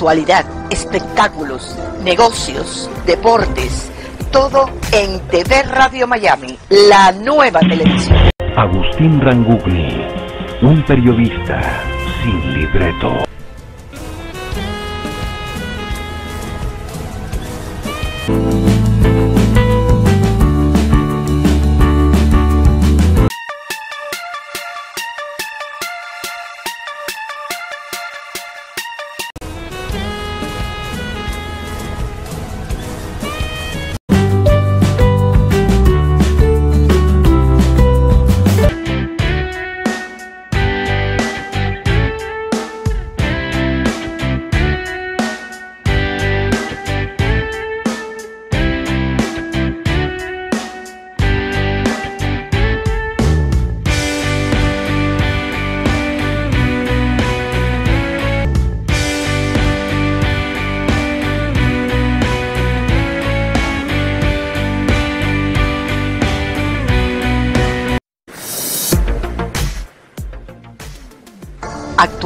actualidad, espectáculos, negocios, deportes, todo en TV Radio Miami, la nueva televisión. Agustín Rangugli, un periodista sin libreto.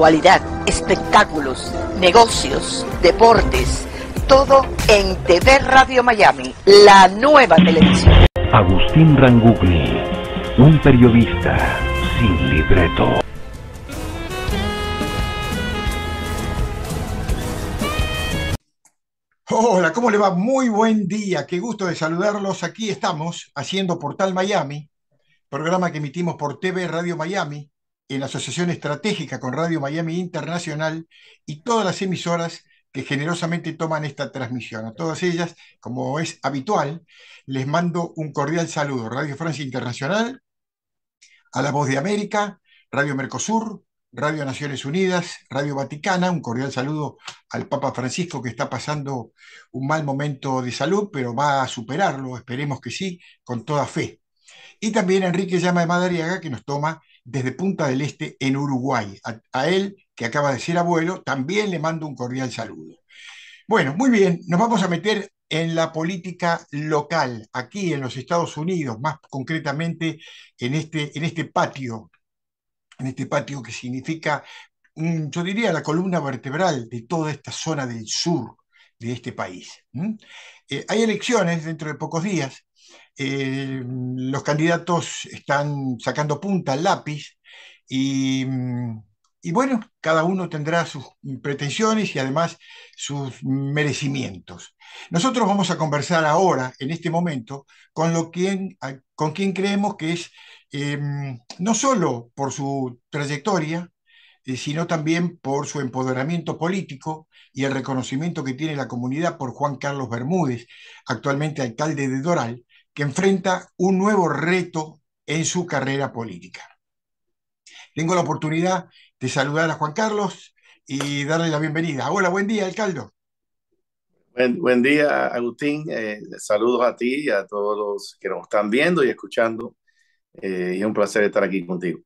actualidad, espectáculos, negocios, deportes, todo en TV Radio Miami, la nueva televisión. Agustín Rangugli, un periodista sin libreto. Hola, ¿cómo le va? Muy buen día, qué gusto de saludarlos. Aquí estamos haciendo Portal Miami, programa que emitimos por TV Radio Miami, en asociación estratégica con Radio Miami Internacional y todas las emisoras que generosamente toman esta transmisión. A todas ellas, como es habitual, les mando un cordial saludo. Radio Francia Internacional, a La Voz de América, Radio Mercosur, Radio Naciones Unidas, Radio Vaticana. Un cordial saludo al Papa Francisco que está pasando un mal momento de salud, pero va a superarlo, esperemos que sí, con toda fe. Y también a Enrique Llama de Madariaga que nos toma desde Punta del Este en Uruguay. A, él, que acaba de ser abuelo, también le mando un cordial saludo. Bueno, muy bien, nos vamos a meter en la política local, aquí en los Estados Unidos, más concretamente en este, en este patio, en este patio que significa, yo diría, la columna vertebral de toda esta zona del sur de este país. Eh, hay elecciones dentro de pocos días. Eh, los candidatos están sacando punta al lápiz y, bueno, cada uno tendrá sus pretensiones y además sus merecimientos. Nosotros vamos a conversar ahora, en este momento, con, lo quien, con creemos que es, eh, no solo por su trayectoria, eh, sino también por su empoderamiento político y el reconocimiento que tiene la comunidad por Juan Carlos Bermúdez, actualmente alcalde de Doral, que enfrenta un nuevo reto en su carrera política. Tengo la oportunidad de saludar a Juan Carlos y darle la bienvenida. Hola, buen día, alcalde. Buen, día, Agustín. Eh, saludos a ti y a todos los que nos están viendo y escuchando. Eh, es un placer estar aquí contigo.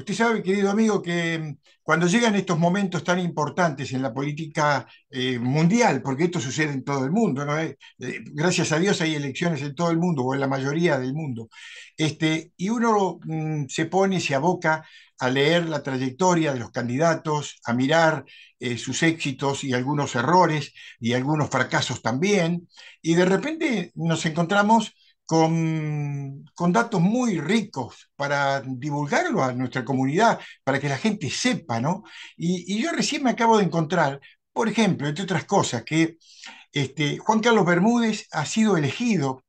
Usted sabe, querido amigo, que mm, cuando llegan estos momentos tan importantes en la política eh, mundial, porque esto sucede en todo el mundo, eh, eh, gracias a Dios hay elecciones en todo el mundo o en la mayoría del mundo, este, y uno mm, se pone, se aboca a leer la trayectoria de los candidatos, a mirar sus éxitos y algunos errores y algunos fracasos también, y de repente nos encontramos con, datos muy ricos para divulgarlo a nuestra comunidad, para que la gente sepa, ¿no? Y, yo recién me acabo de encontrar, por ejemplo, entre otras cosas, que este, Juan Carlos Bermúdez ha sido elegido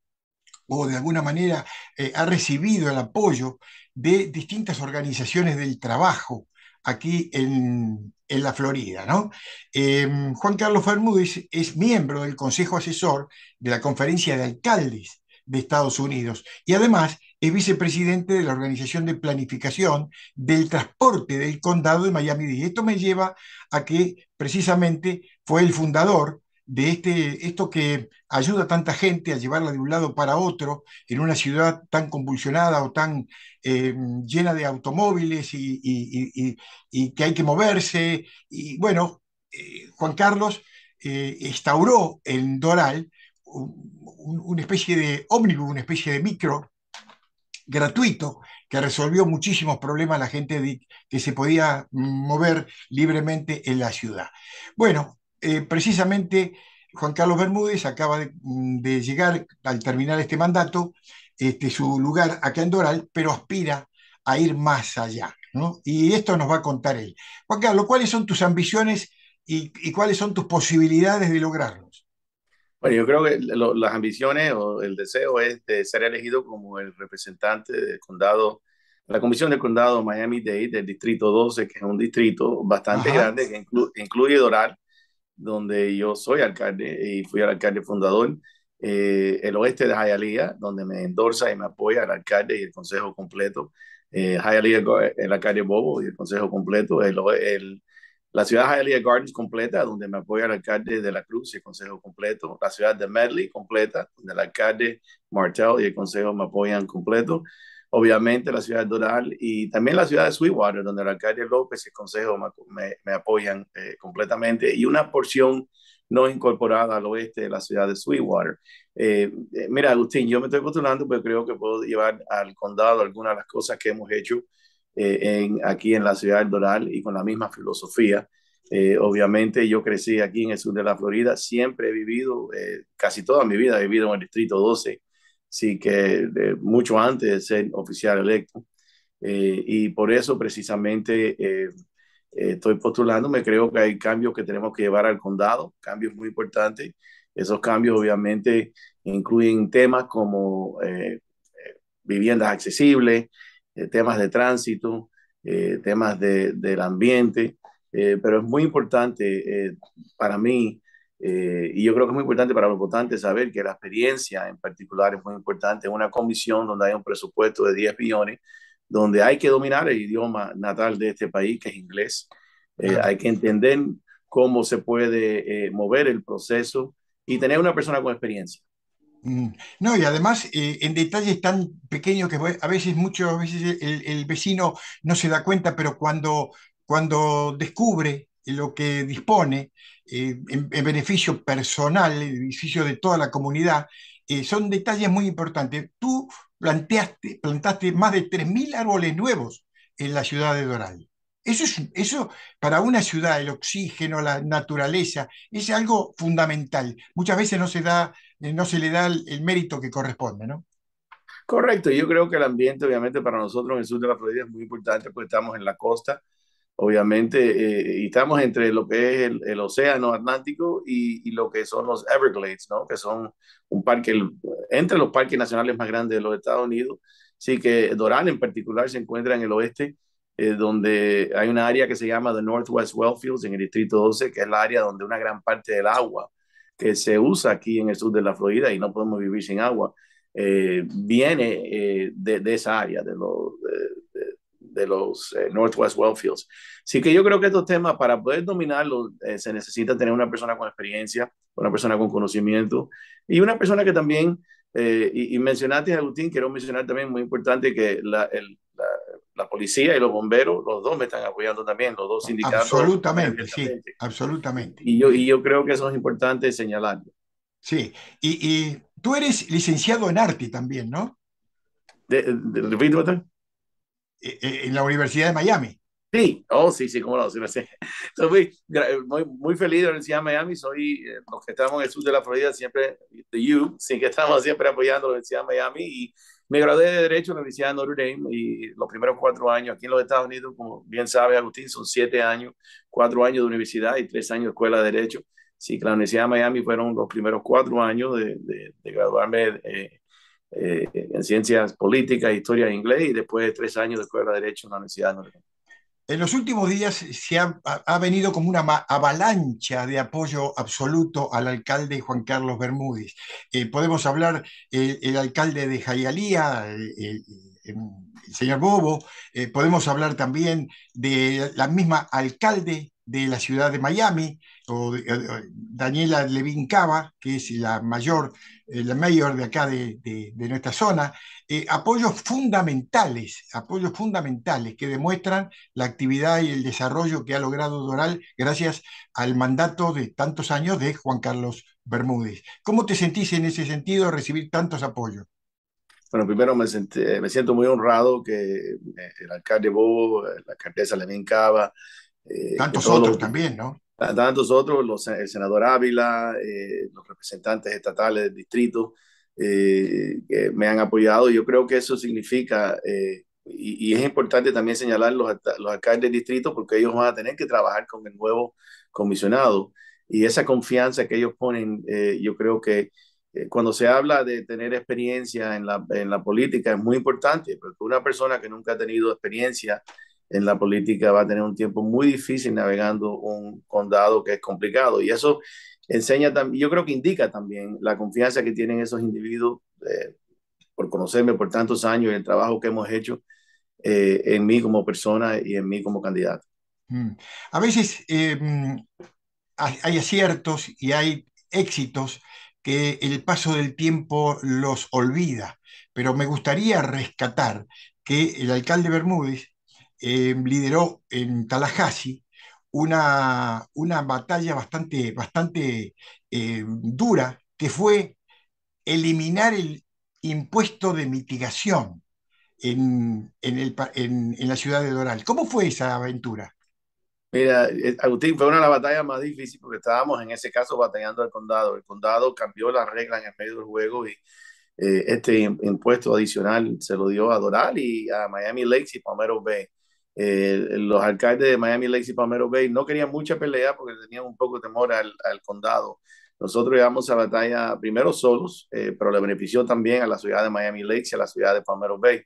o de alguna manera eh, ha recibido el apoyo de distintas organizaciones del trabajo aquí en, la Florida. ¿no? Em, Juan Carlos Bermúdez es miembro del Consejo Asesor de la Conferencia de Alcaldes de Estados Unidos. Y además es vicepresidente de la Organización de Planificación del Transporte del Condado de miami y Esto me lleva a que precisamente fue el fundador de este, esto que ayuda a tanta gente a llevarla de un lado para otro en una ciudad tan convulsionada o tan eh, llena de automóviles y, que hay que moverse. Y bueno, eh, Juan Carlos eh, instauró en Doral una especie de ómnibus, una especie de micro gratuito que resolvió muchísimos problemas a la gente que se podía mover libremente en la ciudad. Bueno, eh, precisamente Juan Carlos Bermúdez acaba mm, de, llegar al terminar este mandato, este, su lugar acá en Doral, pero aspira a ir más allá. Y esto nos va a contar él. Juan Carlos, ¿cuáles son tus ambiciones y cuáles son tus posibilidades de lograrlo? Bueno, yo creo que las ambiciones o el deseo es de ser elegido como el representante del condado, la comisión del condado Miami-Dade del distrito 12, que es un distrito bastante grande que incluye Doral, donde yo soy alcalde y fui al alcalde fundador, eh, el oeste de Hialeah, donde me endorsa y me apoya el alcalde y el consejo completo. Eh, Hialeah, el alcalde Bobo y el consejo completo, el, el la ciudad de Hialeah Gardens completa, donde me apoya el alcalde de la Cruz y el consejo completo, la ciudad de Medley completa, donde el alcalde Martel y el consejo me apoyan completo, obviamente la ciudad de Doral y también la ciudad de Sweetwater, donde el alcalde López y el consejo me, apoyan eh, completamente, y una porción no incorporada al oeste de la ciudad de Sweetwater. Eh, eh, mira, Agustín, yo me estoy postulando, pero creo que puedo llevar al condado algunas de las cosas que hemos hecho eh, en, aquí en la ciudad del Doral y con la misma filosofía. Eh, obviamente yo crecí aquí en el sur de la Florida, siempre he vivido, eh, casi toda mi vida he vivido en el Distrito 12, así que mucho antes de ser oficial electo. y por eso precisamente estoy postulando, me creo que hay cambios que tenemos que llevar al condado, cambios muy importantes. Esos cambios obviamente incluyen temas como viviendas accesibles, eh, temas de tránsito, eh, temas de, del ambiente, eh, pero es muy importante para mí, y yo creo que es muy importante para los votantes saber que la experiencia en particular es muy importante, una comisión donde hay un presupuesto de 10 millones, donde hay que dominar el idioma natal de este país, que es inglés, hay que entender cómo se puede mover el proceso y tener una persona con experiencia. Mm. No, y además eh, en detalles tan pequeños que a veces, muchas veces el, vecino no se da cuenta, pero cuando, cuando descubre lo que dispone eh, en, beneficio personal, en beneficio de toda la comunidad, eh, son detalles muy importantes. Tú planteaste, plantaste más de 3.000 árboles nuevos en la ciudad de Doral. Eso, es, eso para una ciudad, el oxígeno, la naturaleza, es algo fundamental. Muchas veces no se da eh, no se le da el, mérito que corresponde, ¿no? Correcto, yo creo que el ambiente obviamente para nosotros en el sur de la Florida es muy importante porque estamos en la costa, obviamente, eh, y estamos entre lo que es el, Océano Atlántico y, lo que son los Everglades, ¿no? que son un parque, entre los parques nacionales más grandes de los Estados Unidos. Sí que Doral en particular se encuentra en el oeste, eh, donde hay un área que se llama the Northwest Wellfields en el Distrito 12, que es la área donde una gran parte del agua que se usa aquí en el sur de la Florida y no podemos vivir sin agua, eh, viene eh, de, esa área, de, los de, los eh, Northwest Wellfields. Así que yo creo que estos temas, para poder dominarlos, se necesita tener una persona con experiencia, una persona con conocimiento y una persona que también, y, mencionaste, Agustín, quiero mencionar también muy importante que la, la, la policía y los bomberos, los dos me están apoyando también, los dos sindicatos. Absolutamente, sí, absolutamente. Y yo, y yo creo que eso es importante señalarlo. Sí, y, y tú eres licenciado en arte también, ¿no? De, de, e, e, en la Universidad de Miami. Sí, oh, sí, sí, cómo no, sí, me sé. muy, muy, feliz de la Universidad de Miami. Soy, eh, los que estamos en el sur de la Florida, siempre, de you, sin que estamos siempre apoyando la Universidad de Miami y me gradué de Derecho en la Universidad de Notre Dame y los primeros cuatro años aquí en los Estados Unidos, como bien sabe Agustín, son siete años, cuatro años de universidad y tres años de escuela de Derecho. Sí, que la Universidad de Miami fueron los primeros cuatro años de, graduarme eh, eh, en Ciencias Políticas, Historia de Inglés y después de tres años de escuela de Derecho en la Universidad de Notre Dame. En los últimos días se ha, venido como una avalancha de apoyo absoluto al alcalde Juan Carlos Bermúdez. Eh, podemos hablar del eh, el alcalde de Jayalía, el señor Bobo, eh, podemos hablar también de la misma alcalde de la ciudad de Miami, eh, Daniela Levin Cava, que es la mayor, eh, la mayor de acá de, nuestra zona, eh, apoyos fundamentales, apoyos fundamentales que demuestran la actividad y el desarrollo que ha logrado Doral gracias al mandato de tantos años de Juan Carlos Bermúdez. ¿Cómo te sentís en ese sentido recibir tantos apoyos? Bueno, primero me, siento muy honrado que el alcalde Bobo, la alcaldesa Levin Cava, tantos otros también, ¿no? tantos otros, los, el senador Ávila, eh, los representantes estatales del distrito, eh, que me han apoyado. Yo creo que eso significa, eh, y, es importante también señalar los, los alcaldes del distrito, porque ellos van a tener que trabajar con el nuevo comisionado. Y esa confianza que ellos ponen, yo creo que cuando se habla de tener experiencia en la, en la política es muy importante, porque una persona que nunca ha tenido experiencia en la política va a tener un tiempo muy difícil navegando un condado que es complicado. Y eso enseña también, yo creo que indica también la confianza que tienen esos individuos eh, por conocerme por tantos años y el trabajo que hemos hecho eh, en mí como persona y en mí como candidato. Mm. A veces em, hay aciertos y hay éxitos que el paso del tiempo los olvida, pero me gustaría rescatar que el alcalde Bermúdez eh, lideró en Tallahassee una, una batalla bastante, bastante eh, dura, que fue eliminar el impuesto de mitigación en, el, en, la ciudad de Doral. ¿Cómo fue esa aventura? Mira, eh, Agustín, fue una de las batallas más difíciles porque estábamos en ese caso batallando al condado. El condado cambió las reglas en el medio del juego y este impuesto adicional se lo dio a Doral y a Miami Lakes y Palmero Bay. Eh, los alcaldes de Miami Lakes y Palmero Bay no querían mucha pelea porque tenían un poco temor al, condado. Nosotros llevamos a batalla primero solos, eh, pero le benefició también a la ciudad de Miami Lakes y a la ciudad de Palmero Bay.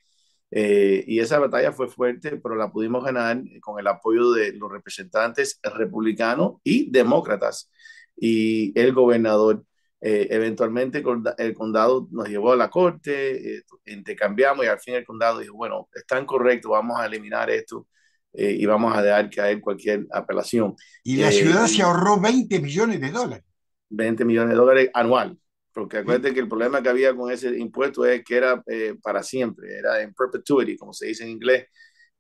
Eh, y esa batalla fue fuerte, pero la pudimos ganar con el apoyo de los representantes republicanos y demócratas y el gobernador eh, eventualmente el condado nos llevó a la corte, eh, intercambiamos y al fin el condado dijo, bueno, están correctos, vamos a eliminar esto eh, y vamos a dejar caer cualquier apelación. Y la ciudad se ahorró 20 millones de dólares. 20 millones de dólares anual, porque acuérdense que el problema que había con ese impuesto es que era para siempre, era en perpetuity, como se dice en inglés,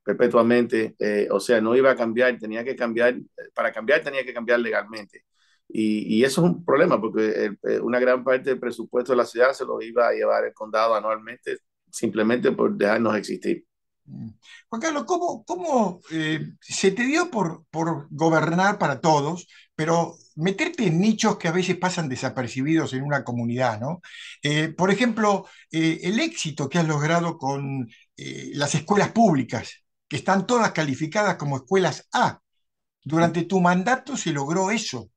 perpetuamente, o sea, no iba a cambiar, tenía que cambiar, para cambiar tenía que cambiar legalmente. Y, eso es un problema porque eh, eh, una gran parte del presupuesto de la ciudad se lo iba a llevar el condado anualmente simplemente por dejarnos existir. Mm. Juan Carlos, ¿cómo, cómo eh, se te dio por, por gobernar para todos, pero meterte en nichos que a veces pasan desapercibidos en una comunidad, ¿no? por ejemplo, el éxito que has logrado con las escuelas públicas, que están todas calificadas como escuelas A. Durante tu mandato se logró eso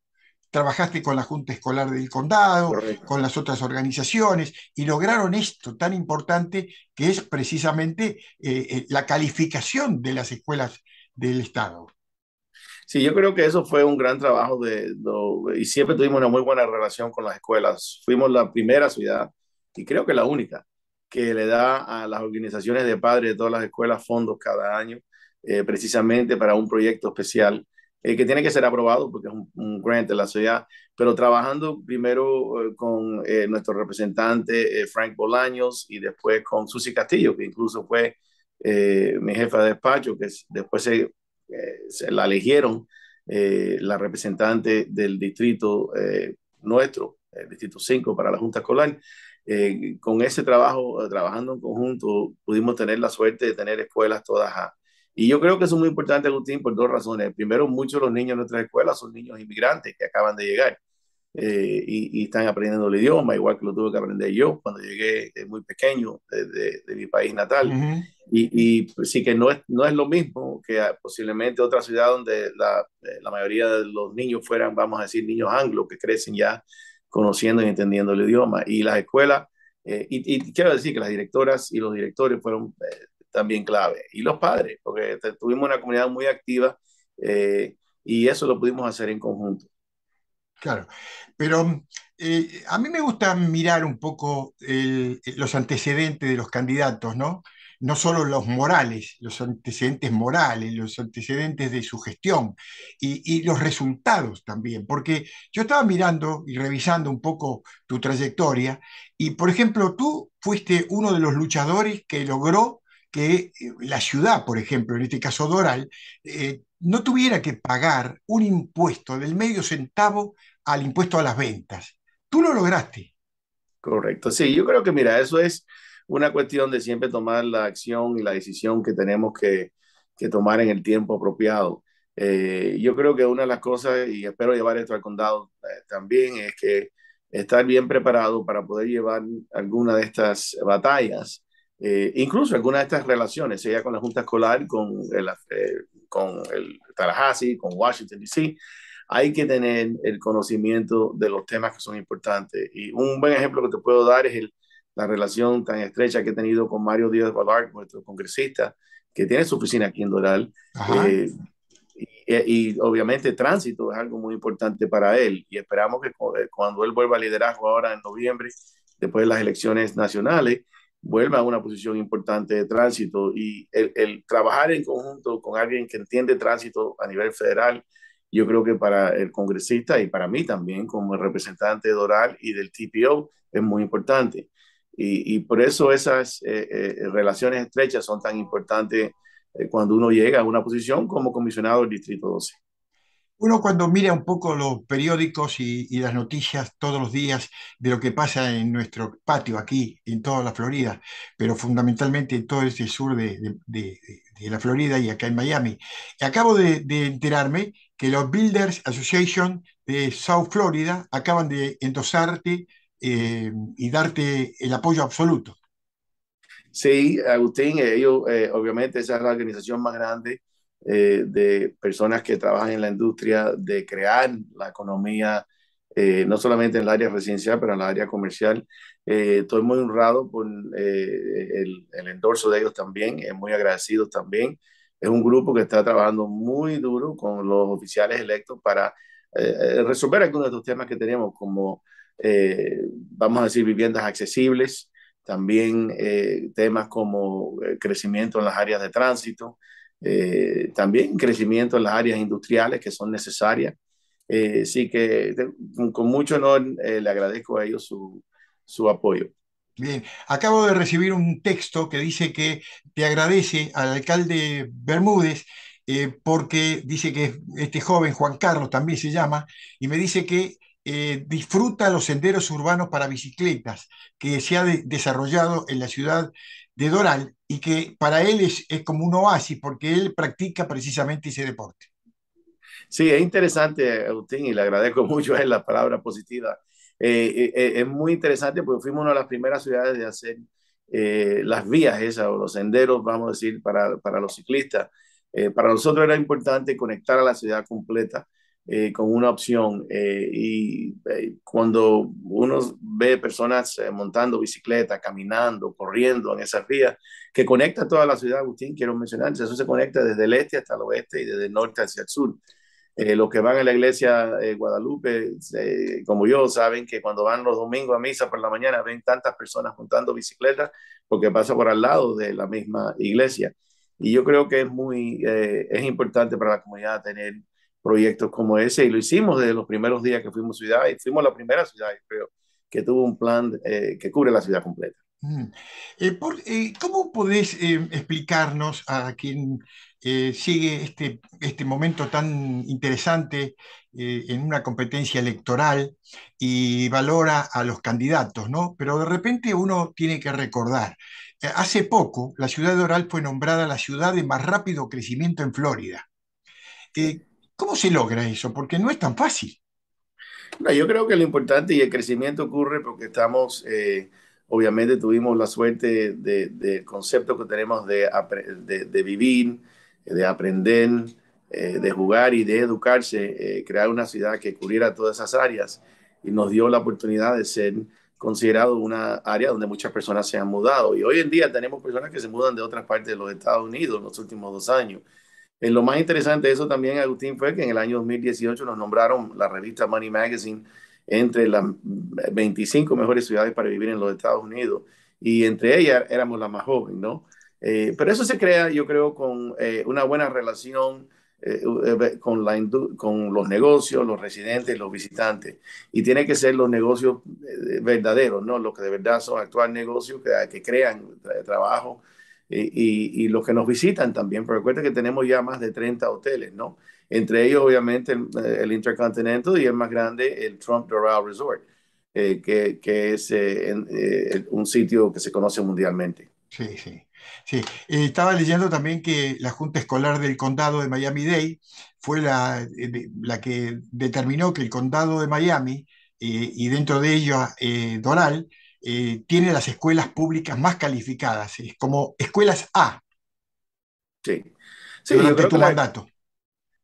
trabajaste con la Junta Escolar del Condado, con las otras organizaciones, y lograron esto tan importante que es precisamente eh, eh, la calificación de las escuelas del Estado. Sí, yo creo que eso fue un gran trabajo de, y siempre tuvimos una muy buena relación con las escuelas. Fuimos la primera ciudad, y creo que la única, que le da a las organizaciones de padres de todas las escuelas fondos cada año, eh, precisamente para un proyecto especial eh, que tiene que ser aprobado porque es un, grant de la ciudad, pero trabajando primero eh, con eh, nuestro representante Frank Bolaños y después con Susy Castillo, que incluso fue mi jefa de despacho, que después se, se, la eligieron la representante del distrito nuestro, el distrito 5 para la Junta Escolar. con ese trabajo, trabajando en conjunto, pudimos tener la suerte de tener escuelas todas a, y yo creo que eso es muy importante, Agustín, por dos razones. Primero, muchos de los niños de nuestras escuelas son niños inmigrantes que acaban de llegar eh, y, están aprendiendo el idioma, igual que lo tuve que aprender yo cuando llegué muy pequeño de, mi país natal. Y, pues, sí que no es, no es lo mismo que ah, posiblemente otra ciudad donde eh, la, mayoría de los niños fueran, vamos a decir, niños anglos que crecen ya conociendo y entendiendo el idioma. Y las escuelas... Eh, y, quiero decir que las directoras y los directores fueron también clave. Y los padres, porque tuvimos una comunidad muy activa eh, y eso lo pudimos hacer en conjunto. Claro, pero eh, a mí me gusta mirar un poco eh, los antecedentes de los candidatos, ¿no? No solo los morales, los antecedentes morales, los antecedentes de su gestión y, y los resultados también, porque yo estaba mirando y revisando un poco tu trayectoria y, por ejemplo, tú fuiste uno de los luchadores que logró que eh, la ciudad, por ejemplo, en este caso Doral, eh, no tuviera que pagar un impuesto del medio centavo al impuesto a las ventas. Tú lo lograste. Correcto, sí, yo creo que mira, eso es una cuestión de siempre tomar la acción y la decisión que tenemos que, tomar en el tiempo apropiado. Eh, yo creo que una de las cosas, y espero llevar esto al condado también, es que estar bien preparado para poder llevar alguna de estas batallas eh, incluso algunas de estas relaciones, sea con la Junta Escolar, con el, eh, con el Tallahassee, con Washington, D.C., hay que tener el conocimiento de los temas que son importantes. Y un buen ejemplo que te puedo dar es la relación tan estrecha que he tenido con Mario Díaz Valar, nuestro congresista, que tiene su oficina aquí en Doral. Eh, y, obviamente tránsito es algo muy importante para él y esperamos que cuando él vuelva a liderazgo ahora en noviembre, después de las elecciones nacionales, vuelva a una posición importante de tránsito y el, el, trabajar en conjunto con alguien que entiende tránsito a nivel federal, yo creo que para el congresista y para mí también como representante de Doral y del TPO es muy importante. Y, y por eso esas eh, eh, relaciones estrechas son tan importantes eh, cuando uno llega a una posición como comisionado del Distrito 12. Uno cuando mira un poco los periódicos y, las noticias todos los días de lo que pasa en nuestro patio aquí, en toda la Florida, pero fundamentalmente en todo este sur de, la Florida y acá en Miami. Acabo de, enterarme que los Builders Association de South Florida acaban de endosarte eh, y darte el apoyo absoluto. Sí, Agustín, ellos, eh, obviamente, esa es la organización más grande eh, de personas que trabajan en la industria, de crear la economía, eh, no solamente en el área residencial, pero en el área comercial. Eh, estoy muy honrado por el, el endorso de ellos también, muy agradecido también. Es un grupo que está trabajando muy duro con los oficiales electos para resolver algunos de los temas que tenemos, como, vamos a decir, viviendas accesibles, también temas como crecimiento en las áreas de tránsito, eh, también crecimiento en las áreas industriales que son necesarias. así eh, que con mucho honor eh, le agradezco a ellos su, apoyo. Bien, acabo de recibir un texto que dice que te agradece al alcalde Bermúdez porque dice que este joven, Juan Carlos también se llama, y me dice que disfruta los senderos urbanos para bicicletas que se ha desarrollado en la ciudad de Doral y que para él es, es como un oasis porque él practica precisamente ese deporte. Sí, es interesante, Agustín, y le agradezco mucho en la palabra positiva. Eh, eh, eh, es muy interesante porque fuimos una de las primeras ciudades de hacer las vías esas o los senderos, vamos a decir, para, para los ciclistas. para nosotros era importante conectar a la ciudad completa eh, con una opción. Eh, y eh, cuando uno ve personas montando bicicleta, caminando, corriendo en esas vías, que conecta toda la ciudad, Agustín, quiero mencionar, eso se conecta desde el este hasta el oeste y desde el norte hacia el sur. los que van a la iglesia Guadalupe, como yo, saben que cuando van los domingos a misa por la mañana ven tantas personas montando bicicletas porque pasa por al lado de la misma iglesia. Y yo creo que es muy es importante para la comunidad tener proyectos como ese y lo hicimos desde los primeros días que fuimos ciudad y fuimos la primera ciudad, creo, que tuvo un plan eh, que cubre la ciudad completa. Mm. Eh, eh, ¿Cómo podés explicarnos a quien sigue este, este momento tan interesante en una competencia electoral y valora a los candidatos, ¿no? Pero de repente uno tiene que recordar, hace poco la ciudad de Oral fue nombrada la ciudad de más rápido crecimiento en Florida. Eh, ¿Cómo se logra eso? Porque no es tan fácil. No, yo creo que lo importante y el crecimiento ocurre porque estamos, eh, obviamente tuvimos la suerte del de concepto que tenemos de, vivir, de aprender, eh, de jugar y de educarse, eh, crear una ciudad que cubriera todas esas áreas y nos dio la oportunidad de ser considerado una área donde muchas personas se han mudado. Y hoy en día tenemos personas que se mudan de otras partes de los Estados Unidos en los últimos dos años. Eh, lo más interesante de eso también, Agustín, fue que en el año 2018 nos nombraron la revista Money Magazine entre las 25 mejores ciudades para vivir en los Estados Unidos y entre ellas éramos la más joven, ¿no? Eh, pero eso se crea, yo creo, con eh, una buena relación con, los negocios, los residentes, los visitantes. Y tiene que ser los negocios verdaderos, ¿no? Los que de verdad son actual negocios, que, que crean trabajo y, los que nos visitan también, pero recuerden que tenemos ya más de 30 hoteles, ¿no? Entre ellos, obviamente, eh, el, Intercontinental y el más grande, el Trump Doral Resort, eh, que, es eh, un sitio que se conoce mundialmente. Sí, sí. Sí, estaba leyendo también que la Junta Escolar del Condado de Miami-Dade fue la, la, que determinó que el Condado de Miami y dentro de ellos Doral eh, tiene las escuelas públicas más calificadas, es como escuelas A. Sí, yo creo tu que mandato.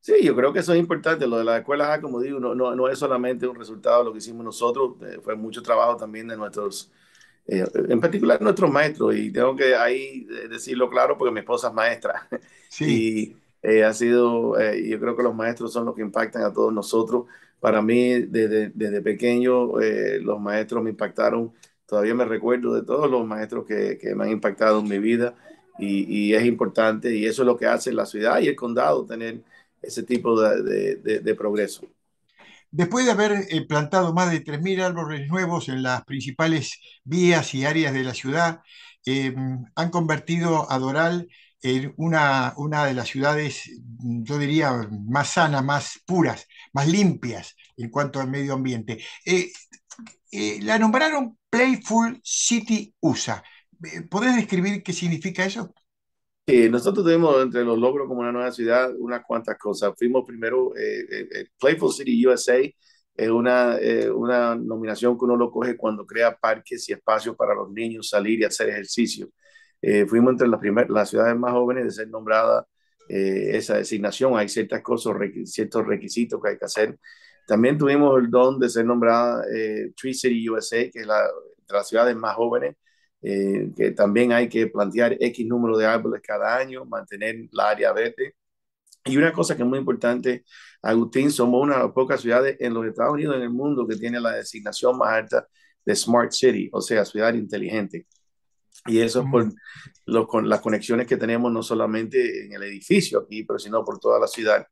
sí, yo creo que eso es importante, lo de las escuelas A, como digo, no, no, es solamente un resultado de lo que hicimos nosotros, eh, fue mucho trabajo también de nuestros, eh, en particular nuestros maestros, y tengo que ahí decirlo claro porque mi esposa es maestra. Sí. Y ha sido, yo creo que los maestros son los que impactan a todos nosotros. Para mí, desde, desde pequeño, los maestros me impactaron Todavía me recuerdo de todos los maestros que, que me han impactado en mi vida y, y, es importante y eso es lo que hace la ciudad y el condado tener ese tipo de, de, progreso. Después de haber eh, plantado más de 3.000 árboles nuevos en las principales vías y áreas de la ciudad, eh, han convertido a Doral en una, una, de las ciudades, yo diría, más sanas, más puras, más limpias en cuanto al medio ambiente. Eh, eh, la nombraron Playful City USA. Eh, ¿Podés describir qué significa eso? Eh, nosotros tenemos entre los logros como una nueva ciudad unas cuantas cosas. Fuimos primero, Playful City USA es una, una nominación que uno lo coge cuando crea parques y espacios para los niños salir y hacer ejercicio. fuimos entre las, primeras las ciudades más jóvenes de ser nombrada esa designación, hay ciertas cosas, ciertos requisitos que hay que hacer. También tuvimos el don de ser nombrada eh, Tree City USA, que es la, de las ciudades más jóvenes, eh, que también hay que plantear X número de árboles cada año, mantener la área verde. Y una cosa que es muy importante, Agustín, somos una de las pocas ciudades en los Estados Unidos, en el mundo, que tiene la designación más alta de Smart City, o sea, ciudad inteligente. Y eso es por con las conexiones que tenemos no solamente en el edificio aquí, pero sino por toda la ciudad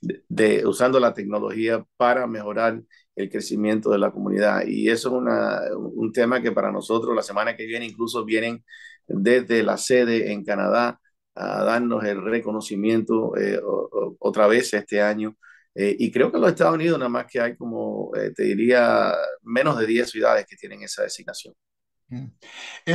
de, usando la tecnología para mejorar el crecimiento de la comunidad. Y eso es un tema que para nosotros la semana que viene incluso vienen desde la sede en Canadá a darnos el reconocimiento eh, otra vez este año. Eh, y creo que en los Estados Unidos nada más que hay como, eh, te diría, menos de 10 ciudades que tienen esa designación. Mm.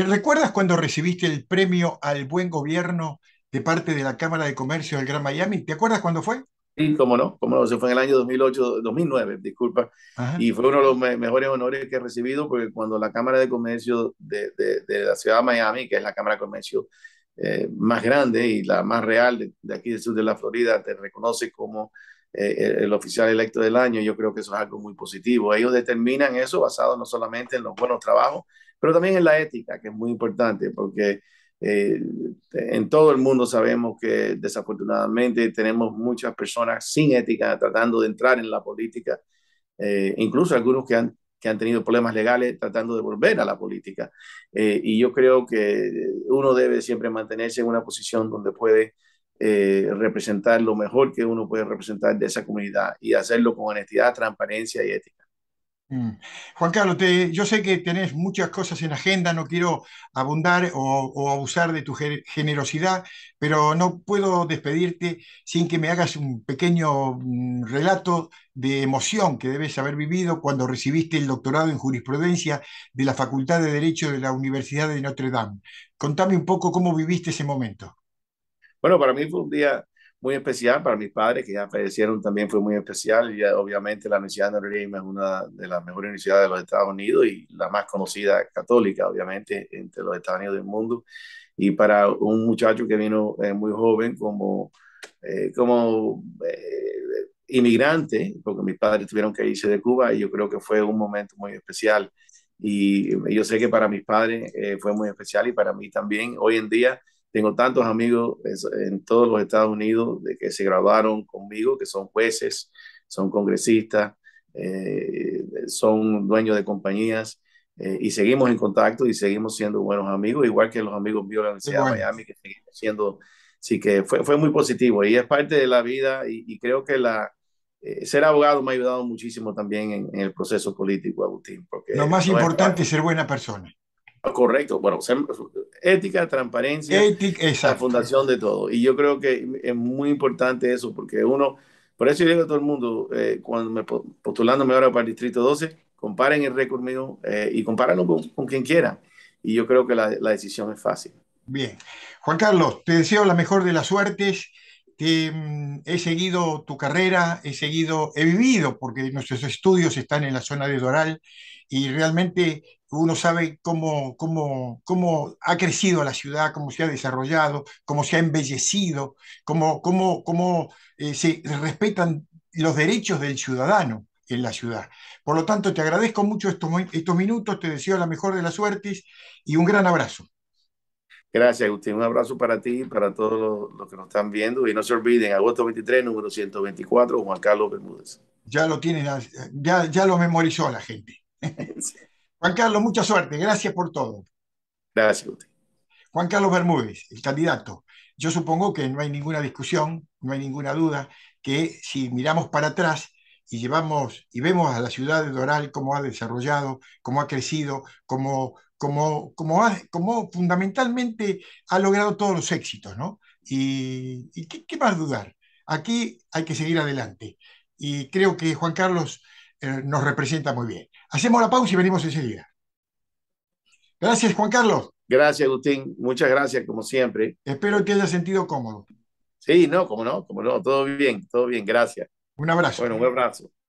¿Recuerdas cuando recibiste el premio al buen gobierno de parte de la Cámara de Comercio del Gran Miami? ¿Te acuerdas cuándo fue? Sí, cómo no, cómo no, se fue en el año 2008, 2009, disculpa, y fue uno de los mejores honores que he recibido porque cuando la Cámara de Comercio de, de, la ciudad de Miami, que es la Cámara de Comercio eh, más grande y la más real de, aquí del sur de la Florida, te reconoce como eh, el, el oficial electo del año, yo creo que eso es algo muy positivo. Ellos determinan eso basado no solamente en los buenos trabajos, pero también en la ética, que es muy importante porque eh, en todo el mundo sabemos que desafortunadamente tenemos muchas personas sin ética tratando de entrar en la política, eh, incluso algunos que han, que han tenido problemas legales tratando de volver a la política. Eh, y yo creo que uno debe siempre mantenerse en una posición donde puede representar lo mejor que uno puede representar de esa comunidad y hacerlo con honestidad, transparencia y ética. Mm. Juan Carlos, yo sé que tenés muchas cosas en agenda, no quiero abundar o, abusar de tu generosidad, pero no puedo despedirte sin que me hagas un pequeño mm, relato de emoción que debes haber vivido cuando recibiste el doctorado en jurisprudencia de la Facultad de Derecho de la Universidad de Notre Dame. Contame un poco cómo viviste ese momento. Bueno, para mí fue un día muy especial para mis padres que ya fallecieron también fue muy especial y obviamente la Universidad de Notre Dame es una de las mejores universidades de los Estados Unidos y la más conocida católica obviamente entre los Estados Unidos del mundo y para un muchacho que vino eh, muy joven como eh, como eh, inmigrante porque mis padres tuvieron que irse de Cuba y yo creo que fue un momento muy especial y yo sé que para mis padres fue muy especial y para mí también hoy en día tengo tantos amigos en todos los Estados Unidos de que se graduaron conmigo, que son jueces, son congresistas, eh, son dueños de compañías eh, y seguimos en contacto y seguimos siendo buenos amigos, igual que los amigos míos en de Miami, que seguimos siendo. Así que fue, fue muy positivo y es parte de la vida y, creo que la, eh, ser abogado me ha ayudado muchísimo también en, el proceso político, Agustín. Porque Lo más importante es ser buena persona correcto. Bueno, ética, transparencia, la fundación de todo. Y yo creo que es muy importante eso, porque uno, por eso yo digo a todo el mundo, eh, cuando me postulándome ahora para el Distrito 12, comparen el récord mío eh, y compárenlo con, quien quiera. Y yo creo que la, la decisión es fácil. Bien. Juan Carlos, te deseo la mejor de las suertes eh, mm, he seguido tu carrera, he seguido, he vivido, porque nuestros estudios están en la zona de Doral y realmente uno sabe cómo, cómo, cómo ha crecido la ciudad, cómo se ha desarrollado, cómo se ha embellecido, cómo, cómo, cómo eh, se respetan los derechos del ciudadano en la ciudad. Por lo tanto, te agradezco mucho estos, estos minutos, te deseo la mejor de las suertes y un gran abrazo. Gracias, Agustín. Un abrazo para ti y para todos los, que nos están viendo. Y no se olviden, agosto 23, número 124, Juan Carlos Bermúdez. Ya lo tienen, ya, lo memorizó la gente. Juan Carlos, mucha suerte. Gracias por todo. Gracias, Agustín. Juan Carlos Bermúdez, el candidato. Yo supongo que no hay ninguna discusión, no hay ninguna duda, que si miramos para atrás y llevamos y vemos a la ciudad de Doral cómo ha desarrollado, cómo ha crecido, cómo como, fundamentalmente ha logrado todos los éxitos, ¿no? ¿Y, qué, más dudar? Aquí hay que seguir adelante. Y creo que Juan Carlos eh, nos representa muy bien. Hacemos la pausa y venimos enseguida. Gracias, Juan Carlos. Gracias, Agustín. Muchas gracias, como siempre. Espero que haya sentido cómodo. Sí, no, como no, como no. Todo bien, todo bien. Gracias. Un abrazo. Bueno, un abrazo.